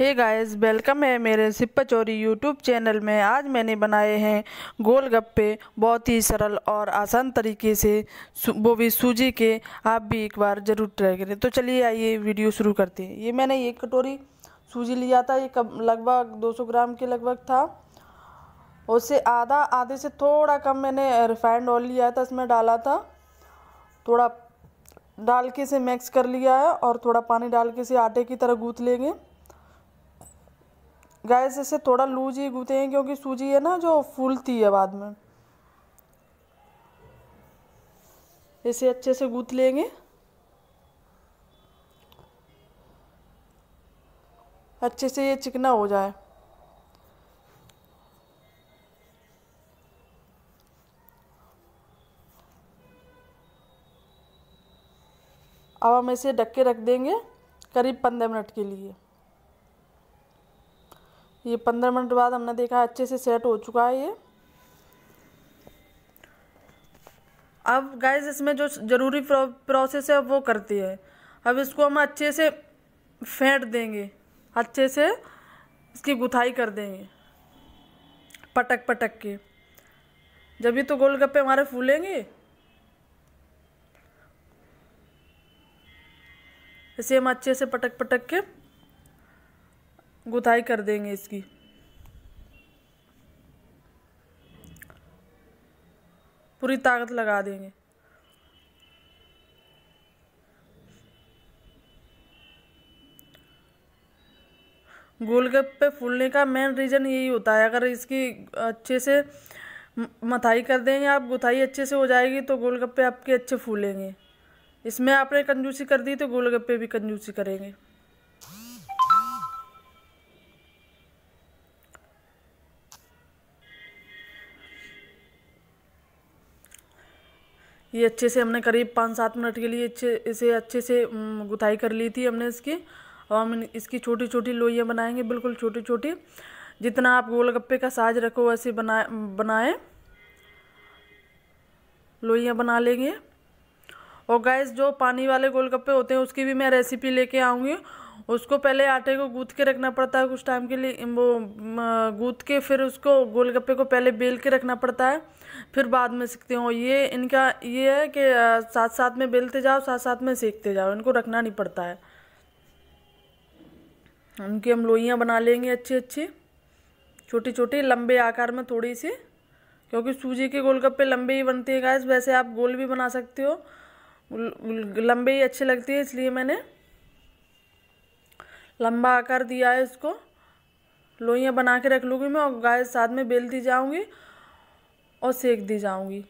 hey guys welcome है मेरे सिप्पा चोरी यूट्यूब चैनल में आज मैंने बनाए हैं गोलगप्पे बहुत ही सरल और आसान तरीके से वो भी सूजी के आप भी एक बार ज़रूर ट्राई करें तो चलिए आइए वीडियो शुरू करते हैं ये मैंने एक कटोरी सूजी लिया था ये कब लगभग 200 ग्राम के लगभग था उससे आधा आधे से थोड़ा कम मैंने रिफाइंड ऑयल लिया था इसमें डाला था थोड़ा डाल के इसे मिक्स कर लिया है और थोड़ा पानी डाल के इसे आटे की तरह गूँथ लेंगे गैस इसे थोड़ा लूज ही गूते हैं क्योंकि सूजी है ना जो फूलती है बाद में इसे अच्छे से गूथ लेंगे अच्छे से ये चिकना हो जाए अब हम इसे ढक के रख देंगे करीब पंद्रह मिनट के लिए ये पंद्रह मिनट बाद हमने देखा अच्छे से सेट हो चुका है ये अब गैस इसमें जो ज़रूरी प्रोसेस है वो करती है अब इसको हम अच्छे से फेंट देंगे अच्छे से इसकी गुथाई कर देंगे पटक पटक के जब ये तो गोलगप्पे हमारे फूलेंगे इसे हम अच्छे से पटक पटक के गुथाई कर देंगे इसकी पूरी ताकत लगा देंगे गोलगप्पे फूलने का मेन रीज़न यही होता है अगर इसकी अच्छे से मथाई कर देंगे आप गुथाई अच्छे से हो जाएगी तो गोलगप्पे आपके अच्छे फूलेंगे इसमें आपने कंजूसी कर दी तो गोलगप्पे भी कंजूसी करेंगे ये अच्छे से हमने करीब पाँच सात मिनट के लिए अच्छे इसे अच्छे से गुथाई कर ली थी हमने इसकी और हम इसकी छोटी छोटी लोइयाँ बनाएंगे बिल्कुल छोटी छोटी जितना आप गोलगप्पे का साज रखो वैसे बना बनाएँ लोइयाँ बना लेंगे और गैस जो पानी वाले गोलगप्पे होते हैं उसकी भी मैं रेसिपी लेके आऊँगी उसको पहले आटे को गूँथ के रखना पड़ता है कुछ टाइम के लिए वो गूँथ के फिर उसको गोलगप्पे को पहले बेल के रखना पड़ता है फिर बाद में सीखते हो ये इनका ये है कि साथ साथ में बेलते जाओ साथ साथ में सीखते जाओ इनको रखना नहीं पड़ता है उनकी हम लोइयाँ बना लेंगे अच्छी अच्छी छोटी छोटी लंबे आकार में थोड़ी सी क्योंकि सूजी के गोलगप्पे लंबे ही बनते हैं गैस वैसे आप गोल भी बना सकते हो लंबे ही अच्छे लगते हैं इसलिए मैंने लंबा आकार दिया है इसको लोइयाँ बना के रख लूँगी मैं और गाय साथ में बेल दी जाऊँगी और सेक दी जाऊँगी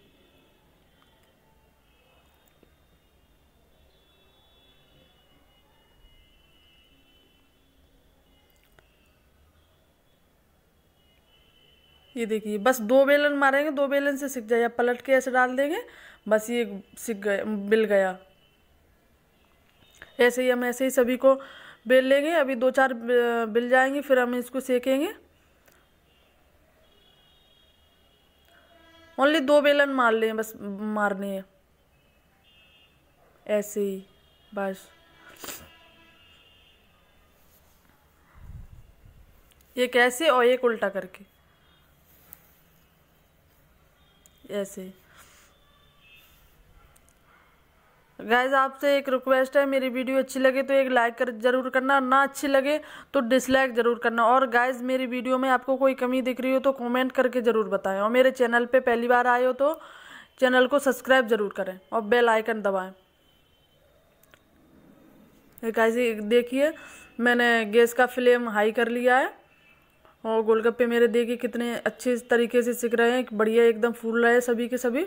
ये देखिए बस दो बेलन मारेंगे दो बेलन से सिक जाए पलट के ऐसे डाल देंगे बस ये सिक गया बिल गया ऐसे ही हम ऐसे ही सभी को बेल लेंगे अभी दो चार बिल जाएंगे फिर हम इसको सेकेंगे ओनली दो बेलन मार लें बस मारने हैं ऐसे ही बस ये कैसे और एक उल्टा करके ऐसे ही गाइज आपसे एक रिक्वेस्ट है मेरी वीडियो अच्छी लगे तो एक लाइक कर जरूर करना ना अच्छी लगे तो डिसलाइक जरूर करना और गाइज मेरी वीडियो में आपको कोई कमी दिख रही हो तो कमेंट करके ज़रूर बताएं और मेरे चैनल पे पहली बार आए हो तो चैनल को सब्सक्राइब जरूर करें और बेल आइकन दबाएं गाइज देखिए मैंने गैस का फ्लेम हाई कर लिया है और गोलगप्पे मेरे देखिए कितने अच्छे तरीके से सिक रहे हैं बढ़िया एकदम फूल रहे हैं सभी के सभी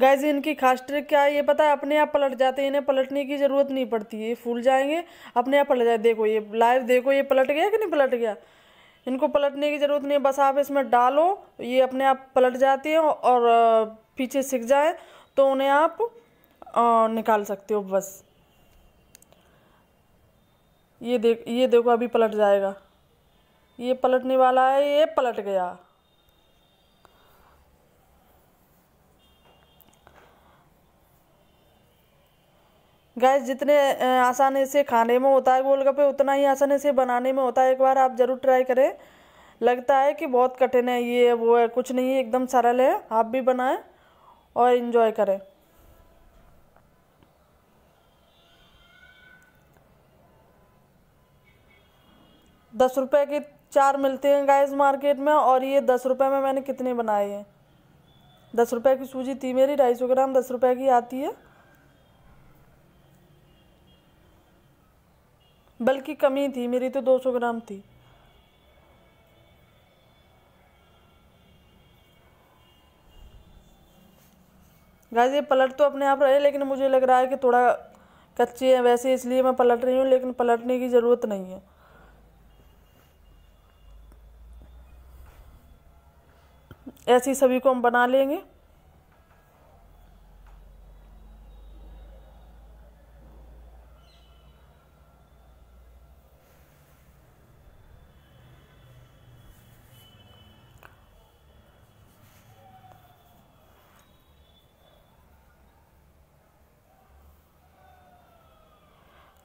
गैज इनकी खास ट्रिक क्या है ये पता है अपने आप पलट जाते हैं इन्हें पलटने की ज़रूरत नहीं पड़ती ये फूल जाएंगे अपने आप पलट जाए देखो ये लाइव देखो ये पलट गया कि नहीं पलट गया इनको पलटने की ज़रूरत नहीं बस आप इसमें डालो ये अपने आप पलट जाती हैं और पीछे सीख जाए तो उन्हें आप निकाल सकते हो बस ये देख ये देखो अभी पलट जाएगा ये पलटने वाला है ये पलट गया गैस जितने आसानी से खाने में होता है गोलगप्पे उतना ही आसानी से बनाने में होता है एक बार आप ज़रूर ट्राई करें लगता है कि बहुत कठिन है ये वो है कुछ नहीं एकदम सरल है आप भी बनाएं और इन्जॉय करें दस रुपये के चार मिलते हैं गैस मार्केट में और ये दस रुपये में मैंने कितने बनाए हैं दस रुपये की सूजी थी मेरी ढाई सौ ग्राम दस रुपये की आती है बल्कि कमी थी मेरी तो 200 ग्राम थी गाइस ये पलट तो अपने आप रहे लेकिन मुझे लग रहा है कि थोड़ा कच्ची है वैसे इसलिए मैं पलट रही हूँ लेकिन पलटने की ज़रूरत नहीं है ऐसी सभी को हम बना लेंगे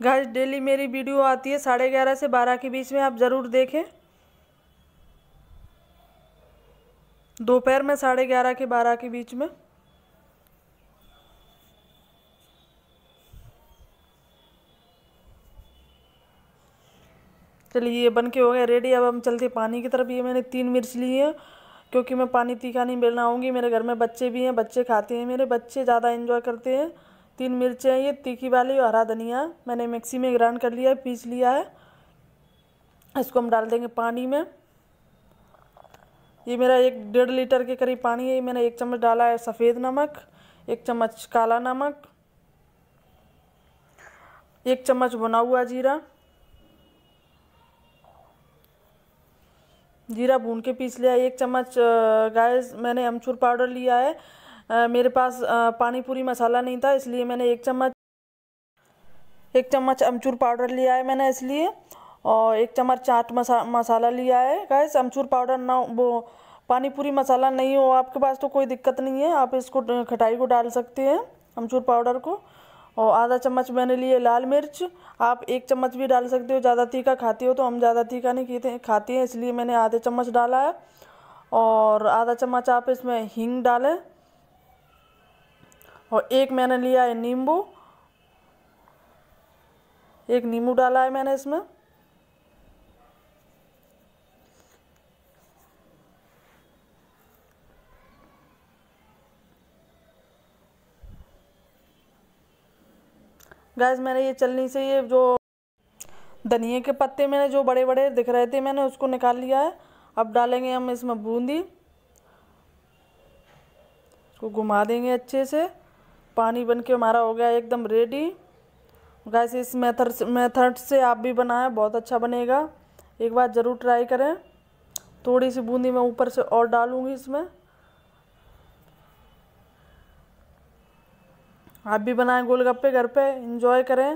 गाइस डेली मेरी वीडियो आती है साढ़े ग्यारह से बारह के बीच में आप ज़रूर देखें दोपहर में साढ़े ग्यारह के बारह के बीच में चलिए ये बन के हो गए रेडी अब हम चलते पानी की तरफ ये मैंने तीन मिर्च ली है क्योंकि मैं पानी तीखा नहीं बनाऊँगी मेरे घर में बच्चे भी हैं बच्चे खाते हैं मेरे बच्चे ज़्यादा इन्जॉय करते हैं तीन मिर्चें हैं ये तीखी वाली और हरा धनिया मैंने मिक्सी में ग्राइंड कर लिया है पीस लिया है इसको हम डाल देंगे पानी में ये मेरा एक डेढ़ लीटर के करीब पानी है मैंने एक चम्मच डाला है सफ़ेद नमक एक चम्मच काला नमक एक चम्मच बुना हुआ जीरा जीरा भून के पीस लिया एक चम्मच गाय मैंने अमचूर पाउडर लिया है मेरे पास पानी पूरी मसाला नहीं था इसलिए मैंने एक चम्मच एक चम्मच अमचूर पाउडर लिया है मैंने इसलिए और एक चम्मच चाट मसा मसाला लिया है गैस अमचूर पाउडर ना वो पानी पूरी मसाला नहीं हो आपके पास तो कोई दिक्कत नहीं है आप इसको खटाई को डाल सकते हैं अमचूर पाउडर को और आधा चम्मच मैंने लिए लाल मिर्च आप एक चम्मच भी डाल सकते हो ज़्यादा तीखा खाते हो तो हम ज़्यादा तीखा नहीं खीते खाते हैं इसलिए मैंने आधे चम्मच डाला है और आधा चम्मच आप इसमें हींग डालें और एक मैंने लिया है नींबू एक नींबू डाला है मैंने इसमें गैस मैंने ये चलनी से ये जो धनिए के पत्ते मैंने जो बड़े बड़े दिख रहे थे मैंने उसको निकाल लिया है अब डालेंगे हम इसमें बूंदी इसको घुमा देंगे अच्छे से पानी बन के हमारा हो गया एकदम रेडी गैस इस मेथड मेथड से आप भी बनाएं बहुत अच्छा बनेगा एक बार ज़रूर ट्राई करें थोड़ी सी बूंदी मैं ऊपर से और डालूँगी इसमें आप भी बनाएं गोलगप्पे घर पे इंजॉय करें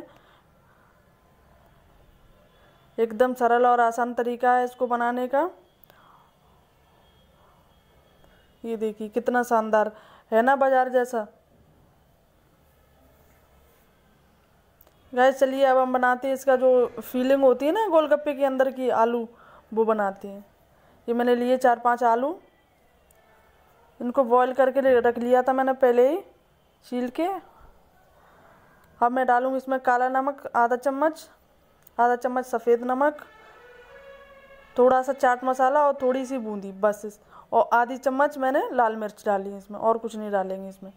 एकदम सरल और आसान तरीका है इसको बनाने का ये देखिए कितना शानदार है ना बाजार जैसा गैस चलिए अब हम बनाते हैं इसका जो फीलिंग होती है ना गोलगप्पे के अंदर की आलू वो बनाते हैं ये मैंने लिए चार पांच आलू इनको बॉईल करके रख लिया था मैंने पहले ही छील के अब मैं डालूँगी इसमें काला नमक आधा चम्मच आधा चम्मच सफ़ेद नमक थोड़ा सा चाट मसाला और थोड़ी सी बूंदी बस और आधी चम्मच मैंने लाल मिर्च डाली है इसमें और कुछ नहीं डालेंगे इसमें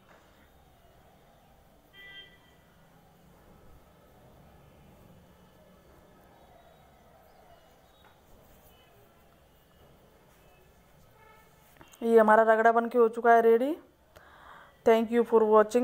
हमारा रगड़ा बन के हो चुका है ready thank you for watching